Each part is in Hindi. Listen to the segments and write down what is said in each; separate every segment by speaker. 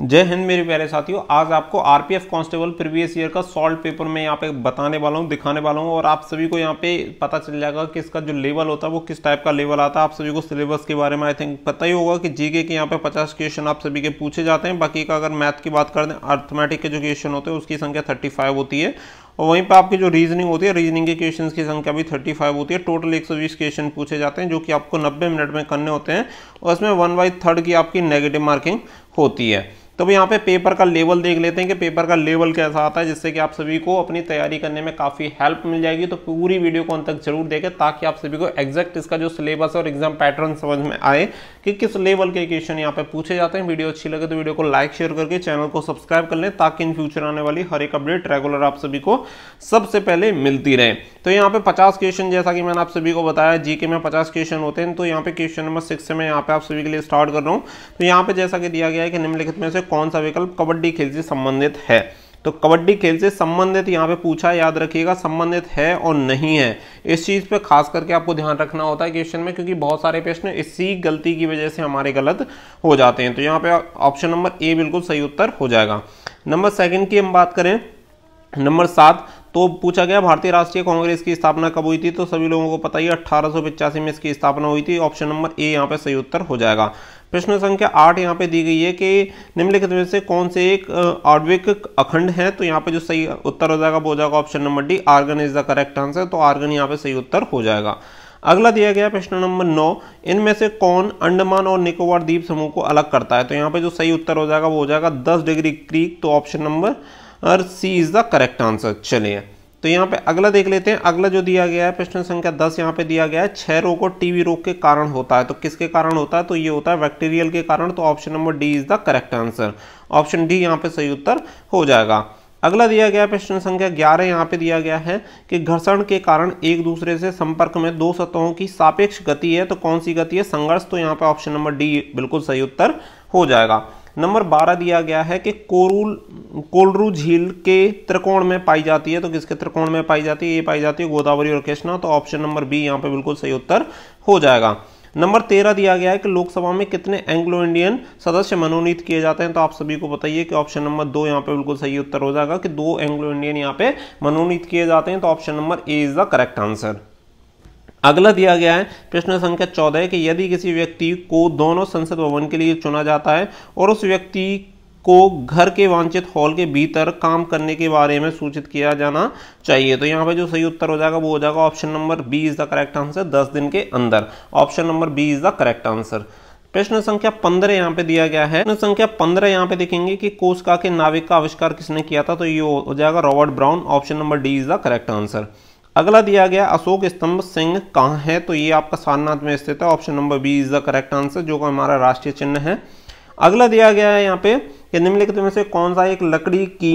Speaker 1: जय हिंद मेरे प्यारे साथियों आज आपको आरपीएफ कांस्टेबल प्रीवियस ईयर का सॉल्ट पेपर में यहाँ पे बताने वाला हूँ दिखाने वाला हूँ और आप सभी को यहाँ पे पता चल जाएगा कि इसका जो लेवल होता है वो किस टाइप का लेवल आता है आप सभी को सिलेबस के बारे में आई थिंक पता ही होगा कि जीके के यहाँ पे पचास क्वेश्चन आप सभी के पूछे जाते हैं बाकी का अगर मैथ की बात कर दें अर्थमेटिक के जो क्वेश्चन होते हैं उसकी संख्या थर्टी होती है और वहीं पर आपकी जो रीजनिंग होती है रीजनिंग के क्वेश्चन की संख्या भी 35 होती है टोटल 120 क्वेश्चन पूछे जाते हैं जो कि आपको 90 मिनट में करने होते हैं और इसमें वन बाई थर्ड की आपकी नेगेटिव मार्किंग होती है तो यहाँ पे पेपर का लेवल देख लेते हैं कि पेपर का लेवल कैसा आता है जिससे कि आप सभी को अपनी तैयारी करने में काफ़ी हेल्प मिल जाएगी तो पूरी वीडियो को अंत तक जरूर देखें ताकि आप सभी को एग्जैक्ट इसका जो सिलेबस और एग्जाम पैटर्न समझ में आए कि किस लेवल के क्वेश्चन यहाँ पे पूछे जाते हैं वीडियो अच्छी लगे तो वीडियो को लाइक शेयर करके चैनल को सब्सक्राइब कर लें ताकि इन फ्यूचर आने वाली हर एक अपडेट रेगुलर आप सभी को सबसे पहले मिलती रहे तो यहाँ पे पचास क्वेश्चन जैसा कि मैंने आप सभी को बताया जीके में पचास क्वेश्चन होते हैं तो यहाँ पे क्वेश्चन नंबर सिक्स से मैं यहाँ पे आप सभी के लिए स्टार्ट कर रहा हूँ तो यहाँ पे जैसा कि दिया गया है कि निम्नलिखित में से में कौन सा विकल्प कबड्डी खेल से संबंधित है तो कबड्डी खेल से संबंधित यहाँ पे पूछा याद रखिएगा संबंधित है और नहीं है इस चीज़ पे खास करके आपको ध्यान रखना होता है क्वेश्चन में क्योंकि बहुत सारे प्रश्न इसी गलती की वजह से हमारे गलत हो जाते हैं तो यहाँ पे ऑप्शन नंबर ए बिल्कुल सही उत्तर हो जाएगा नंबर सेकंड की हम बात करें नंबर सात तो पूछा गया भारतीय राष्ट्रीय कांग्रेस की स्थापना कब हुई थी तो सभी लोगों को पता ही अट्ठारह में इसकी स्थापना हुई थी ऑप्शन नंबर ए यहाँ पे सही उत्तर हो जाएगा प्रश्न संख्या आठ यहाँ पे दी गई है कि निम्नलिखित में से कौन से एक आर्विक अखंड है तो यहाँ पे जो सही उत्तर हो जाएगा वो हो जाएगा option number D argon is the correct answer तो आर्गन यहाँ पे सही उत्तर हो जाएगा अगला दिया गया प्रश्न नंबर नौ इनमें से कौन अंडमान और निकोबार द्वीप समूह को अलग करता है तो यहाँ पे जो सही उत्तर हो जाएगा वो हो जाएगा दस डिग्री क्रीक तो ऑप्शन नंबर और C is the correct answer चलिए तो यहाँ पे अगला देख लेते हैं अगला जो दिया गया है प्रश्न संख्या दस यहाँ पे दिया गया है छह रोग और टीवी रोग के कारण होता है तो किसके कारण होता है तो ये होता है बैक्टीरियल के कारण तो option number D is the correct answer option D यहाँ पे सही उत्तर हो जाएगा अगला दिया गया प्रश्न संख्या ग्यारह यहाँ पे दिया गया है कि घर्षण के कारण एक दूसरे से संपर्क में दो सतहों की सापेक्ष गति है तो कौन सी गति है संघर्ष तो यहाँ पे ऑप्शन नंबर डी बिल्कुल सही उत्तर हो जाएगा नंबर बारह दिया गया है कि कोरूल कोलरू झील के त्रिकोण में पाई जाती है तो किसके त्रिकोण में पाई जाती है ये पाई जाती है गोदावरी और कृष्णा तो ऑप्शन नंबर बी यहाँ पे बिल्कुल सही उत्तर हो जाएगा नंबर तेरह दिया गया है कि लोकसभा में कितने एंग्लो इंडियन सदस्य मनोनीत किए जाते हैं तो आप सभी को बताइए कि ऑप्शन नंबर दो यहाँ पे बिल्कुल सही उत्तर हो जाएगा कि दो एंग्लो इंडियन यहाँ पे मनोनीत किए जाते हैं तो option number A is the correct answer अगला दिया गया है प्रश्न संख्या चौदह कि यदि किसी व्यक्ति को दोनों संसद भवन के लिए चुना जाता है और उस व्यक्ति को घर के वांछित हॉल के भीतर काम करने के बारे में सूचित किया जाना चाहिए तो यहाँ पे जो सही उत्तर हो जाएगा वो हो जाएगा option number B is the correct answer दस दिन के अंदर option number B is the correct answer प्रश्न संख्या पंद्रह यहाँ पे दिया गया है प्रश्न संख्या पंद्रह यहाँ पे देखेंगे कि कोसका के नाविक का आविष्कार किसने किया था तो ये हो जाएगा Robert Brown option number D is the correct answer अगला दिया गया अशोक स्तंभ सिंह कहाँ है तो ये आपका सारनाथ में स्थित है option number B is the correct answer जो हमारा राष्ट्रीय चिन्ह है अगला दिया गया है यहाँ पे कि निम्नलिखित में से कौन सा एक लकड़ी की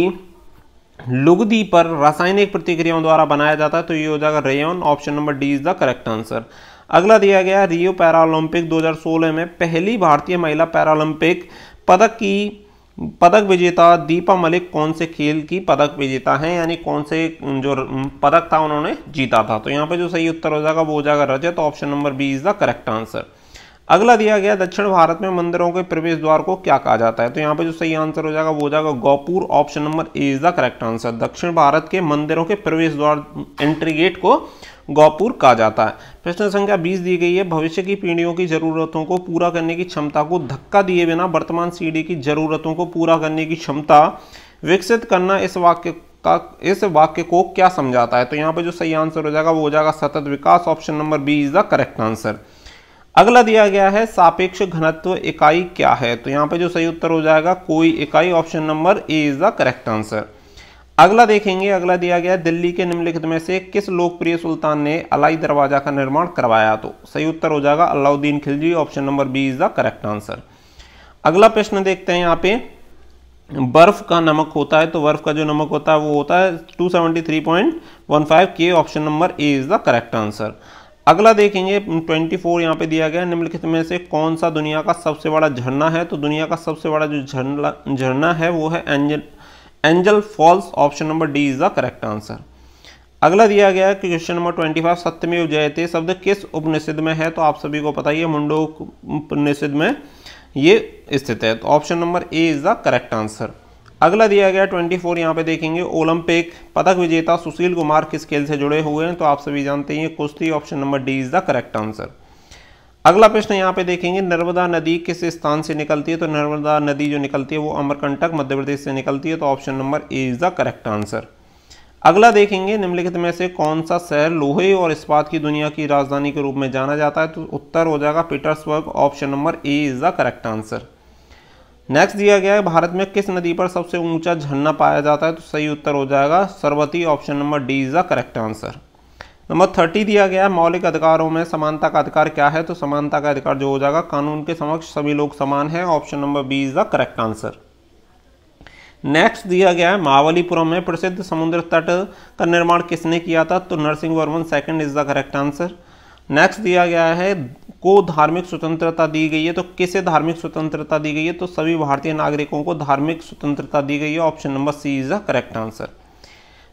Speaker 1: लुगदी पर रासायनिक प्रतिक्रियाओं द्वारा बनाया जाता है तो ये हो जाएगा rayon option number D is the correct answer अगला दिया गया रियो पैरालंपिक 2016 में पहली भारतीय महिला पैरालंपिक पदक की पदक विजेता दीपा मलिक कौन से खेल की पदक विजेता हैं यानी कौन से जो पदक था उन्होंने जीता था तो यहाँ पे जो सही उत्तर हो जाएगा वो हो जाएगा रजत option number B is the correct answer अगला दिया गया दक्षिण भारत में मंदिरों के प्रवेश द्वार को क्या कहा जाता है तो यहाँ पे जो सही आंसर हो जाएगा वो हो जाएगा गोपुर option number A is the correct answer दक्षिण भारत के मंदिरों के प्रवेश द्वार एंट्री गेट को गौपुर कहा जाता है प्रश्न संख्या 20 दी गई है भविष्य की पीढ़ियों की जरूरतों को पूरा करने की क्षमता को धक्का दिए बिना वर्तमान सीढ़ी की जरूरतों को पूरा करने की क्षमता विकसित करना इस वाक्य का इस वाक्य को क्या समझाता है तो यहाँ पर जो सही आंसर हो जाएगा वो हो जाएगा सतत विकास option number B is the correct answer अगला दिया गया है सापेक्ष घनत्व इकाई क्या है तो यहाँ पे जो सही उत्तर हो जाएगा कोई इकाई option number A is the correct answer अगला देखेंगे अगला दिया गया दिल्ली के निम्नलिखित में से किस लोकप्रिय सुल्तान ने अलाई दरवाजा का निर्माण करवाया तो सही उत्तर हो जाएगा Alauddin Khilji option number B is the correct answer अगला प्रश्न देखते हैं यहाँ पे बर्फ का नमक होता है तो बर्फ का जो नमक होता है वो होता है 273.15 के option number A is the correct answer अगला देखेंगे 24 यहाँ पे दिया गया निम्नलिखित में से कौन सा दुनिया का सबसे बड़ा झरना है तो दुनिया का सबसे बड़ा जो झरना झरना है वो है Angel Angel Falls option number D is the correct answer अगला दिया गया है कि क्वेश्चन नंबर ट्वेंटी फाइव सत्यमेव जयते शब्द किस उपनिषद में है तो आप सभी को पता ही है मुंडो उपनिषद में ये स्थित है तो option number A is the correct answer अगला दिया गया 24 यहाँ पे देखेंगे ओलंपिक पदक विजेता सुशील कुमार किस खेल से जुड़े हुए हैं तो आप सभी जानते हैं कुश्ती option number D is the correct answer अगला प्रश्न यहाँ पे देखेंगे नर्मदा नदी किस स्थान से निकलती है तो नर्मदा नदी जो निकलती है वो अमरकंटक मध्य प्रदेश से निकलती है तो option number A is the correct answer अगला देखेंगे निम्नलिखित में से कौन सा शहर लोहे और इस्पात की दुनिया की राजधानी के रूप में जाना जाता है तो उत्तर हो जाएगा Petersburg option number A is the correct answer next दिया गया है भारत में किस नदी पर सबसे ऊंचा झरना पाया जाता है तो सही उत्तर हो जाएगा सर्वती option number D is the correct answer number thirty दिया गया है मौलिक अधिकारों में समानता का अधिकार क्या है तो समानता का अधिकार जो हो जाएगा कानून के समक्ष सभी लोग समान हैं option number B is the correct answer next दिया गया है महाबलीपुरम में प्रसिद्ध समुद्र तट का निर्माण किसने किया था तो Narasimha Varman second is the correct answer next दिया गया है को धार्मिक स्वतंत्रता दी गई है तो किसे धार्मिक स्वतंत्रता दी गई है तो सभी भारतीय नागरिकों को धार्मिक स्वतंत्रता दी गई है option number C is the correct answer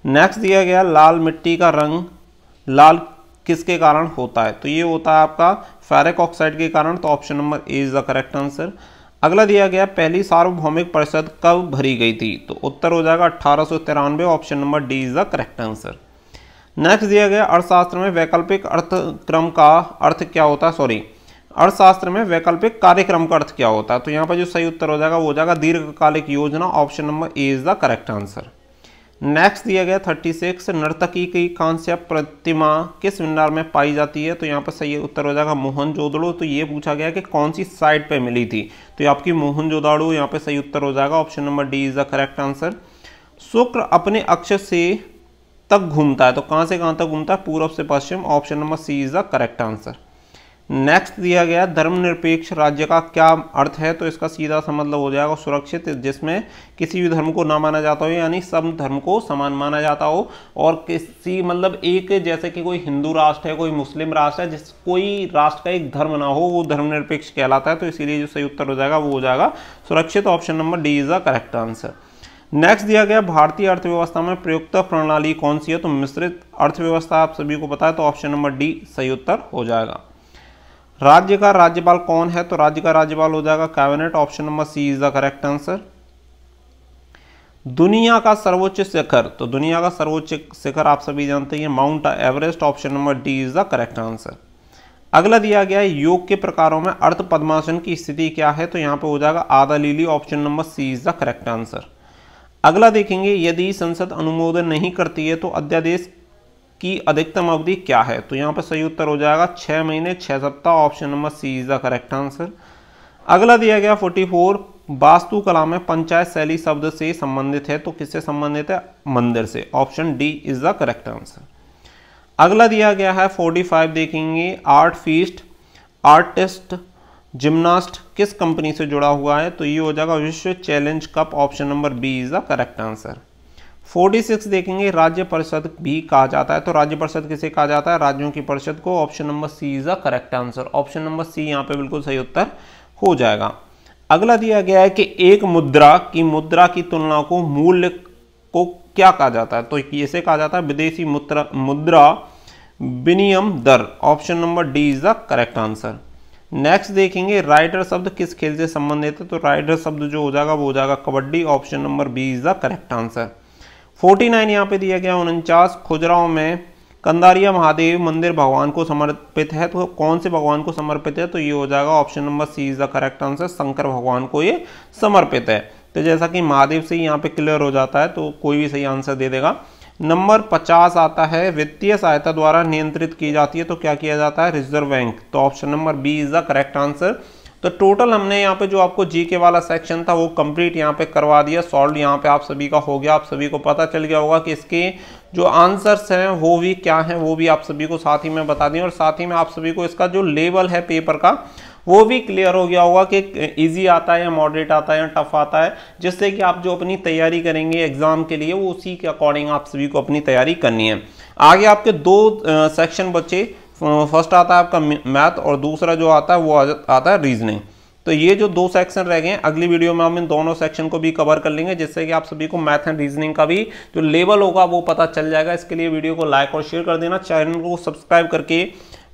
Speaker 1: next दिया गया लाल मिट्टी का रंग लाल किसके कारण होता है तो ये होता है आपका फेरिक ऑक्साइड के कारण तो option number A is the correct answer अगला दिया गया पहली सार्वभौमिक परिषद कब भरी गई थी तो उत्तर हो जाएगा अट्ठारह option number D is the correct answer next दिया गया अर्थशास्त्र में वैकल्पिक अर्थक्रम का अर्थ क्या होता है सॉरी अर्थशास्त्र में वैकल्पिक कार्यक्रम का अर्थ क्या होता है तो यहाँ पर जो सही उत्तर हो जाएगा वो हो जाएगा दीर्घकालिक योजना option number A is the correct answer next दिया गया थर्टी सिक्स नर्तकी की कांस्य प्रतिमा किस विंडार में पाई जाती है तो यहाँ पर सही उत्तर हो जाएगा मोहन जोदड़ो तो ये पूछा गया कि कौन सी साइड पे मिली थी तो ये आपकी मोहन जोदाड़ो यहाँ पे सही उत्तर हो जाएगा option number D is the correct answer शुक्र अपने अक्ष से तक घूमता है तो कहाँ से कहाँ तक घूमता है पूर्व से पश्चिम option number C is the correct answer next दिया गया धर्मनिरपेक्ष राज्य का क्या अर्थ है तो इसका सीधा सा मतलब हो जाएगा सुरक्षित जिसमें किसी भी धर्म को ना माना जाता हो यानी सब धर्म को समान माना जाता हो और किसी मतलब एक जैसे कि कोई हिंदू राष्ट्र है कोई मुस्लिम राष्ट्र है जिस कोई राष्ट्र का एक धर्म ना हो वो धर्मनिरपेक्ष कहलाता है तो इसीलिए जो सही उत्तर हो जाएगा वो हो जाएगा सुरक्षित option number D is the correct answer next दिया गया भारतीय अर्थव्यवस्था में प्रयुक्त प्रणाली कौन सी है तो मिश्रित अर्थव्यवस्था आप सभी को पता है तो ऑप्शन नंबर डी सही उत्तर हो जाएगा राज्य का राज्यपाल कौन है तो राज्य का राज्यपाल हो जाएगा cabinet option number C is the correct answer दुनिया का सर्वोच्च शिखर तो दुनिया का सर्वोच्च शिखर आप सभी जानते हैं Mount Everest option number D is the correct answer अगला दिया गया है योग के प्रकारों में अर्थ पद्मासन की स्थिति क्या है तो यहां पे हो जाएगा आधा लीली option number C is the correct answer अगला देखेंगे यदि संसद अनुमोदन नहीं करती है तो अध्यादेश की अधिकतम अवधि क्या है तो यहाँ पर सही उत्तर हो जाएगा छः महीने छः सप्ताह option number C is the correct answer अगला दिया गया 44 वास्तुकला में पंचायत शैली शब्द से संबंधित है तो किससे संबंधित है मंदिर से option D is the correct answer अगला दिया गया है 45 देखेंगे आर्ट फीस्ट आर्टिस्ट जिम्नास्ट किस कंपनी से जुड़ा हुआ है तो ये हो जाएगा विश्व challenge cup option number B is the correct answer 46 देखेंगे राज्य परिषद भी कहा जाता है तो राज्य परिषद किसे कहा जाता है राज्यों की परिषद को option number C is the correct answer option number C यहाँ पे बिल्कुल सही उत्तर हो जाएगा अगला दिया गया है कि एक मुद्रा की मुद्रा की तुलना को मूल्य को क्या कहा जाता है तो इसे कहा जाता है विदेशी मुद्रा विनियम दर option number D is the correct answer next देखेंगे राइडर शब्द किस खेल से संबंधित है तो राइडर शब्द जो हो जाएगा वो हो जाएगा kabaddi option number B is the correct answer 49 nine यहाँ पे दिया गया उनचास खुजराओं में कंदारिया महादेव मंदिर भगवान को समर्पित है तो कौन से भगवान को समर्पित है तो ये हो जाएगा option number C is the correct answer Shankar भगवान को ये समर्पित है तो जैसा कि महादेव से यहाँ पे क्लियर हो जाता है तो कोई भी सही आंसर दे देगा नंबर 50 आता है वित्तीय सहायता द्वारा नियंत्रित की जाती है तो क्या किया जाता है रिजर्व बैंक तो option number B is the correct answer तो टोटल हमने यहाँ पे जो आपको जी के वाला सेक्शन था वो कंप्लीट यहाँ पे करवा दिया सॉल्व यहाँ पे आप सभी का हो गया आप सभी को पता चल गया होगा कि इसके जो आंसर्स हैं वो भी क्या हैं वो भी आप सभी को साथ ही में बता दें और साथ ही में आप सभी को इसका जो लेवल है पेपर का वो भी क्लियर हो गया होगा कि ईजी आता है या मॉडरेट आता है या टफ आता है जिससे कि आप जो अपनी तैयारी करेंगे एग्जाम के लिए वो उसी के अकॉर्डिंग आप सभी को अपनी तैयारी करनी है आगे आपके दो सेक्शन बच्चे फर्स्ट आता है आपका मैथ और दूसरा जो आता है वो आता है रीजनिंग तो ये जो दो सेक्शन रह गए हैं अगली वीडियो में हम इन दोनों सेक्शन को भी कवर कर लेंगे जिससे कि आप सभी को मैथ एंड रीजनिंग का भी जो लेवल होगा वो पता चल जाएगा इसके लिए वीडियो को लाइक और शेयर कर देना चैनल को सब्सक्राइब करके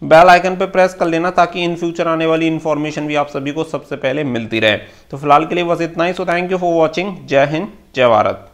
Speaker 1: बेल आइकन पर प्रेस कर लेना ताकि इन फ्यूचर आने वाली इन्फॉर्मेशन भी आप सभी को सबसे पहले मिलती रहे तो फिलहाल के लिए बस इतना ही so thank you for watching जय हिंद जय भारत